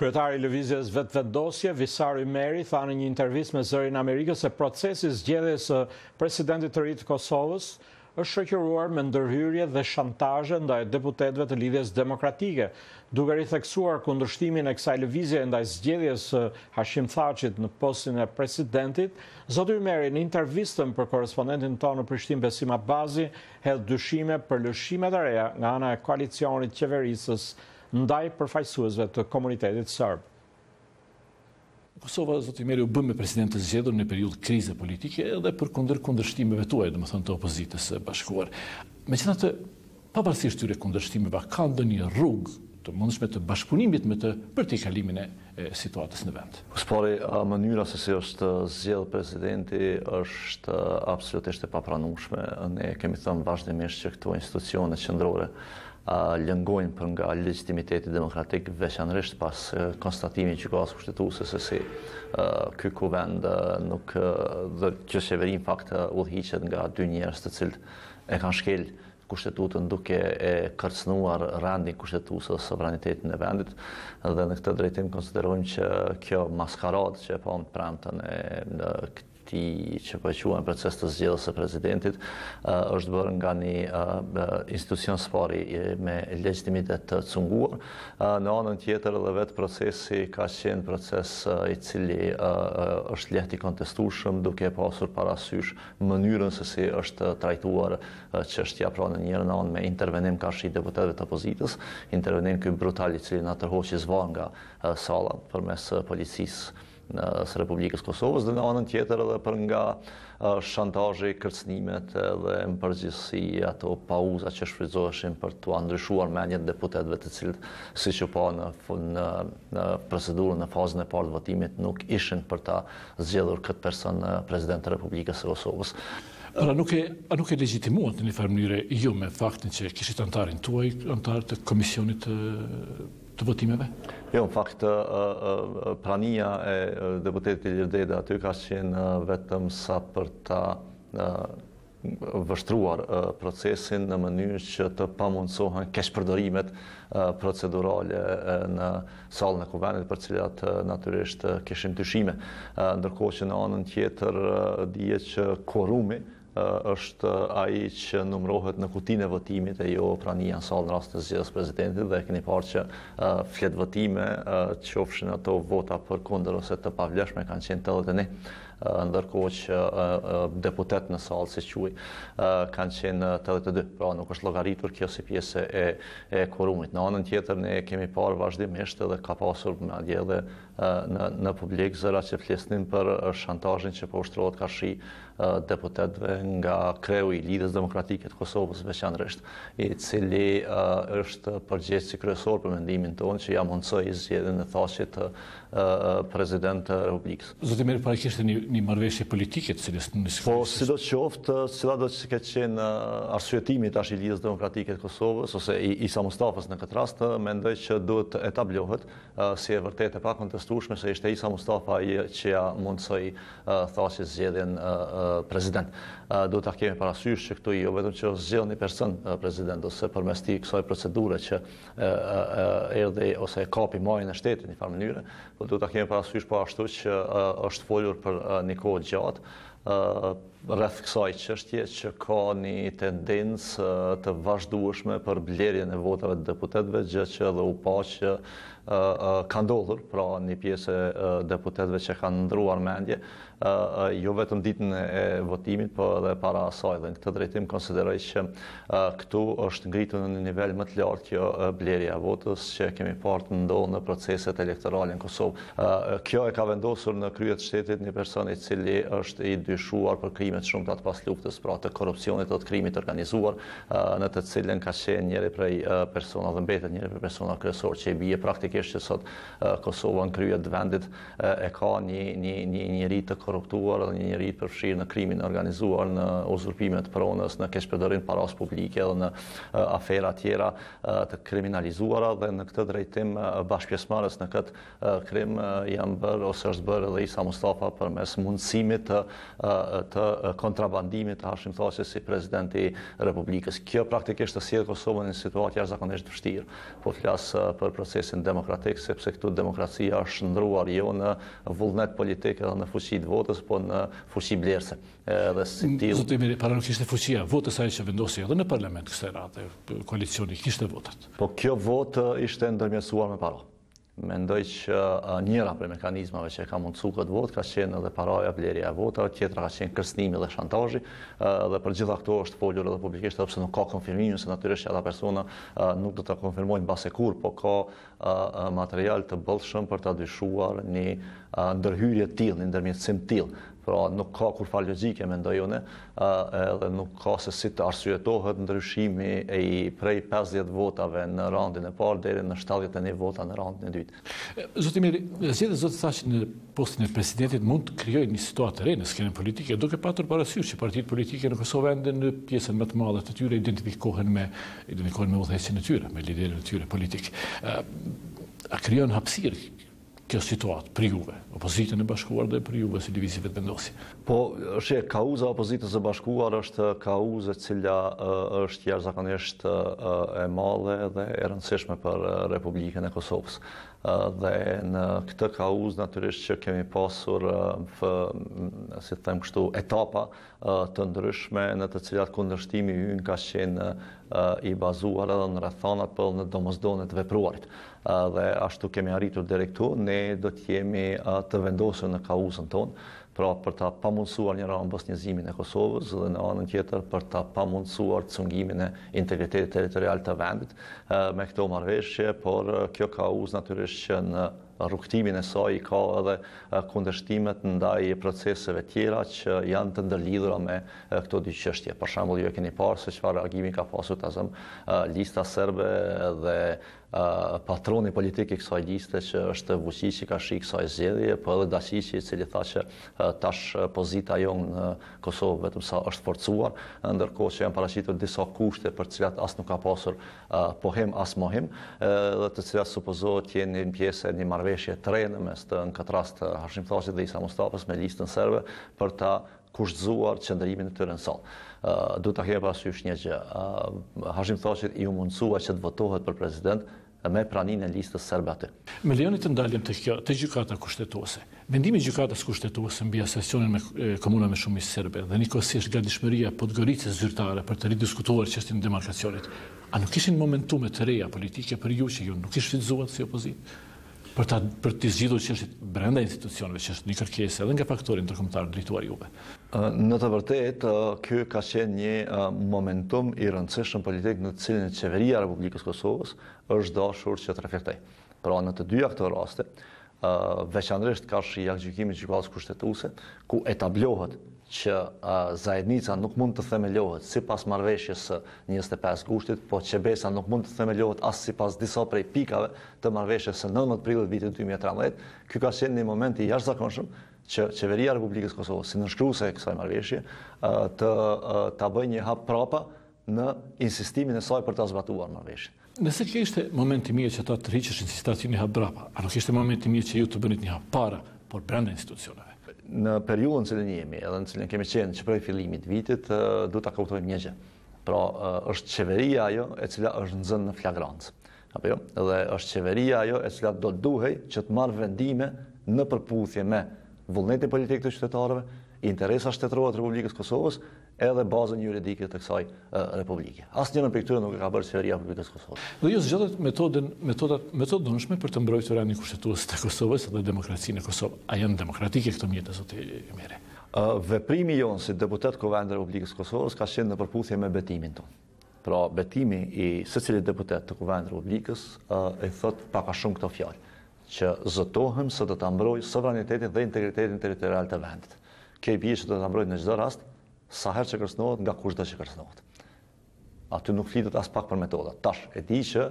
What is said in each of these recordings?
Kryetari i lëvizjes vetvendosje Visari Meri tha në një intervistë me Zërin Amerikës se procesi zgjedhjes së presidentit të ri të Kosovës është shoqëruar me ndërhyrje dhe shantazhe e deputetëve të Lidhjes Demokratike, duke i theksuar kundërshtimin e kësaj lëvizje ndaj zgjedhjes së Hashim Thaçit në postin e presidentit. Zoti Meri në intervistën për korrespondentin tonë në Prishtinë Besim Abazi hedh dyshime për lëshimet e reja nga ana e koalicionit qeverisës ndaj përfajsuesve të komunitetit sërbë. Kosova, zotë i meri, u bëmë me presidentë të zgjedur në periud krize politike edhe për kunder kundërshtimeve tuaj, dhe më thënë të opozitës bashkuar. Me që të pabarësisht tyre kundërshtimeve, ka ndë një rrugë të mundshme të bashkëpunimit me të për të kalimin e situatës në vend. a mënyra se si është zgjedhë presidenti është absolutisht e papranushme. Ne kemi thëmë vazhdimisht që këto institucione qëndrore lëngojnë për nga legitimiteti demokratik veçanërisht pas konstatimin që ka kushtetuese se si ky kuvend nuk dhe që qeveri në fakt udhëhiqet nga dy njerëz të cilët e kanë shkel kushtetutën duke e kërcnuar rendin kushtetuese dhe sovranitetin e vendit dhe në këtë drejtim konsiderojmë që kjo maskarad që e pa më të e ti që po e qua në proces të zgjellës e prezidentit, është bërë nga një institucion së me legitimitet të cunguar. Në anën tjetër dhe vetë procesi ka qenë proces i cili është leti kontestushëm duke pasur parasysh mënyrën se si është trajtuar që është ja pra në njërë në anë me intervenim ka shi deputetve të opozitës, intervenim këj brutali cili në tërhoqë vanga zvanga për mes policisë në së Republikës Kosovës dhe në anën tjetër edhe për nga shantajë i kërcnimet dhe më përgjithsi ato pauza që shfridzoheshin për të andryshuar njët deputetve të cilët si që pa në, në, procedurën në fazën e parë të votimit nuk ishin për ta zgjedhur këtë person në prezident të Republikës së Kosovës. Pra, nuk e, a nuk e legjitimuat në një farë ju jo me faktin që kishit antarin tuaj, antarë të komisionit të të votimeve? Jo, në fakt, prania e deputetit i Lirdeda aty ka qenë vetëm sa për ta vështruar procesin në mënyrë që të pamunësohën kesh përdorimet procedurale në salën e kuvernit për cilat naturisht keshim të shime. Ndërko që në anën tjetër dhije që korumi është aji që numrohet në kutin e votimit e jo prania janë salë në rast të zgjedhës prezidentit dhe keni parë që fletë votime që ofshin ato vota për kunder ose të pavleshme kanë qenë të dhe të ne. Eh, ndërkohë që eh, eh, deputet në salë si quaj kanë qenë 82, pra nuk është logaritur kjo si pjesë e, korumit. Në anën tjetër ne kemi parë vazhdimisht edhe ka pasur me adje dhe në, në publik zëra që flesnin për shantajin që po ushtrohet ka shi deputetve nga kreu i lidhës demokratike të Kosovës veçanërështë, i cili është përgjegjës si kryesor për mendimin tonë që ja mundsoi zgjedhjen e thasjes të uh, të Republikës. Zoti Mir, para një një mërveshje politike të cilës në nësikë. Po, si do të qoftë, si do të këtë qenë arsuetimi të ashtë i lijës demokratike të Kosovës, ose i sa Mustafës në këtë rastë, mendoj që do të etablohet, si e vërtet e pak kontestushme, se ishte i sa Mustafa i që ja mundësoj tha zgjedhjen zjedhen prezident. Do të kemi parasysh që këtu i, o jo vetëm që zjedhen një person prezident, ose për mes ti kësoj procedure që erdhe ose e kapi majnë e shtetit një farë mënyre, po do të kemi parasysh po ashtu që është foljur për në kohë gjatë rreth kësaj qështje që ka një tendencë uh, të vazhdueshme për blerjen e votave të deputetve, gjë që dhe u pa që uh, uh, ka ndodhur, pra një pjesë e deputetve që ka ndruar mendje, jo vetëm ditën e votimit, po edhe para asaj dhe në këtë drejtim konsideroj që këtu është ngritu në një nivel më të lartë kjo blerja votës që kemi partë ndohë në proceset elektorale në Kosovë. Kjo e ka vendosur në kryet shtetit një personi cili është i dyshuar për krimet shumë të atë pas luftës, pra të korupcionit dhe të krimit organizuar, në të cilën ka qenë njëri prej persona dhe mbetet, njëri prej persona kërësor që i bje praktikisht që sot Kosovë në kryet vendit e ka një, një, një njëri të korruptuar dhe një njëri të përfshirë në krimin organizuar, në uzurpimet pronës, në keshpërdërin paras publike dhe në afera tjera të kriminalizuara dhe në këtë drejtim bashkëpjesmarës në këtë krim jam bërë ose është bërë dhe Isa Mustafa për mes mundësimit të, të kontrabandimit, hashim thasje si prezidenti Republikës. Kjo praktikisht të sjell Kosovën në situatë jashtë të vështirë, po flas për procesin demokratik, sepse këtu demokracia është nëndruar jo në vullnet politikë edhe në fuqit votës, po në fuqit blerëse. Mm, Zotemiri, para në kështë e fuqia, votës a që vendosi edhe në parlament kështë rate, ratë, koalicioni, kështë e votët? Po kjo votë ishte ndërmjësuar me parot. Mendoj që njëra për mekanizmave që ka mundësu këtë votë ka qenë edhe paraja vlerja e votave, tjetra ka qenë kërsnimi dhe shantajji, dhe për gjitha këto është foljur edhe publikisht, dhe përse nuk ka konfirmimin, se natyresh që ata persona nuk do të konfirmojnë base kur, po ka material të bëllëshëm për të adyshuar një ndërhyrje t'il, një ndërmjëtësim t'il, pra nuk ka kur falë logike, me ndoj une, edhe nuk ka se si të arsujetohet ndryshimi e i prej 50 votave në randin e parë, deri në 71 vota në randin e dytë. Zotë Miri, si edhe zotë sa që në postin e presidentit mund të kryoj një situatë të rejnë në skenën politike, duke patur parasyrë që partit politike në Kosovë ende në pjesën më të madhe të tyre identifikohen me identifikohen me uthejsi në tyre, me liderin në tyre politikë. A kryon hapsirë kjo situatë për juve, opozitën e bashkuar dhe për juve si divizive të vendosi. Po, është e kauza opozitës e bashkuar është kauze cilja është jashtë zakonisht e male dhe e rëndësishme për Republikën e Kosovës. Dhe në këtë kauzë, naturisht që kemi pasur, si të kështu, etapa të ndryshme në të cilat kundërshtimi në ka qenë Eh, i bazuar edhe në rrethonat për në domosdonë të vepruarit. Eh, dhe ashtu kemi arritur deri këtu, ne do të jemi eh, të vendosur në kauzën tonë, pra për ta pamundsuar një ramë njëzimin e Kosovës dhe në anën tjetër për ta pamundsuar cungimin e integritetit teritorial të vendit me këto marveshje, por kjo ka natyrisht që në rukëtimin e saj ka edhe kundështimet ndaj proceseve tjera që janë të ndërlidhura me këto dy qështje. Për shambull, ju e keni parë se që reagimi ka pasur të zëmë lista serbe dhe patroni politik i kësaj liste që është të vëqishi ka shri kësaj zjedhje, për po edhe dashishi që li tha që tash pozita jonë në Kosovë vetëm sa është forcuar, ndërko që janë parashitur disa kushte për cilat asë nuk ka pasur pohem, asë mohem, dhe të cilat supozohet jenë një pjesë e një marrëveshje të rënë mes të në këtë rast Hashim Thaçit dhe Isa Mustafës me listën serbe për ta kushtzuar qëndrimin e tyre në sallë. ë uh, Do ta kjo një gjë. Uh, Hashim Thaçit i u mundsua që të votohet për president me praninë e listës serbe aty. Me lejoni të ndaljem të kjo, të gjykata kushtetuese. Vendimi i gjykatës kushtetuese mbi asociacionin me komuna me shumë serbe dhe nikosisht gardishmëria Podgorice zyrtare për të ridiskutuar çështjen e demarkacionit. A nuk kishin momentume të reja politike për ju që ju nuk ishtë fitzuat si opozitë? për të për të zgjidhur që është brenda institucioneve që është një kërkesë edhe nga faktorin ndërkombëtar drejtuar juve. Në të vërtetë, ky ka qenë një momentum i rëndësishëm politik në të cilin qeveria e Republikës së Kosovës është dashur që të reflektoj. Pra në të dyja këto raste, veçanërisht ka shijak gjykimit gjykatës kushtetuese, ku etablohet që zajednica nuk mund të themelohet si pas marveshjes 25 gushtit, po besa nuk mund të themelohet asë si pas disa prej pikave të marveshjes 19 prilët vitit 2013. Ky ka qenë një moment i jashtë zakonshëm që Qeveria Republikës Kosovës, si nënshkruse e kësaj marveshje, të, të bëj një hap prapa në insistimin e saj për të zbatuar marveshje. Nëse kjo ishte moment i mirë që ta të rriqesh insistacion një hap brapa, a nuk ishte moment i mirë që ju të bënit një hap para, por brenda institucionet? në periudhën që ne jemi, edhe në cilën kemi qenë që prej fillimit vitit, du ta kuptojmë një gjë. Pra, është qeveria ajo e cila është nxënë në flagrancë. Apo jo? Edhe është qeveria ajo e cila do duhej që të marrë vendime në përputhje me vullnetin politik të qytetarëve, interesa shtetërore të Republikës Kosovës edhe bazën juridike të kësaj republike. Asë njërën për këtyre nuk e ka bërë qeveria për bitës Kosovës. Dhe ju zgjatët metodën, metodat, metodë dënëshme për të mbrojtë rani kushtetuës të Kosovës dhe demokracinë e Kosovë. A janë demokratike këtë mjetës o të i Veprimi jonë si deputet Kovendë Republikës Kosovës ka shenë në përputhje me betimin tonë. Pra betimi i së cili deputet të Kuvend Republikës e thot paka shumë këto fjallë, që zëtohem së do të mbroj sovranitetin dhe integritetin të vendit. të mbroj në gjithë rast, sa herë që kërcënohet nga kushdo që kërcënohet. Aty nuk flitet as pak për metodat. Tash e di që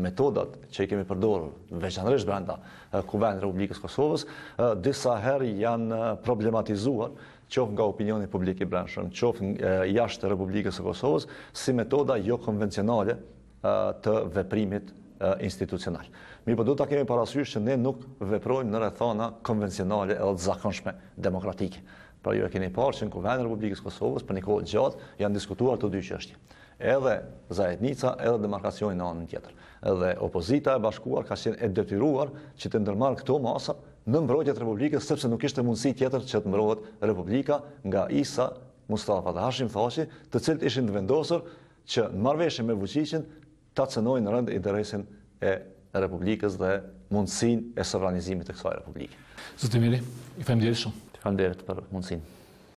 metodat që i kemi përdorur veçanërisht brenda eh, Kuvendit të Republikës së Kosovës eh, disa herë janë eh, problematizuar qoftë nga opinioni publik i brendshëm, nga jashtë Republikës së Kosovës, si metoda jo konvencionale të veprimit institucional. Mirë, por do ta kemi parasysh që ne nuk veprojmë në rrethana konvencionale edhe të zakonshme demokratike. Pra ju e keni parë që në Kuvendë në Republikës Kosovës për një kohë gjatë janë diskutuar të dy qështje. Edhe Zajetnica, edhe demarkacioni në anën tjetër. Edhe opozita e bashkuar ka qenë e detyruar që të ndërmarë këto masa në mbrojtjet Republikës, sepse nuk ishte mundësi tjetër që të mbrojtë Republika nga Isa, Mustafa dhe Hashim Thashi, të cilët ishin të vendosur që në marveshën me vëqishin të acenojnë në rëndë interesin e Republikës dhe mundësin e sovranizimit të kësaj Republikë. Zëtë Miri, i fem shumë ka ndërët për mundësin.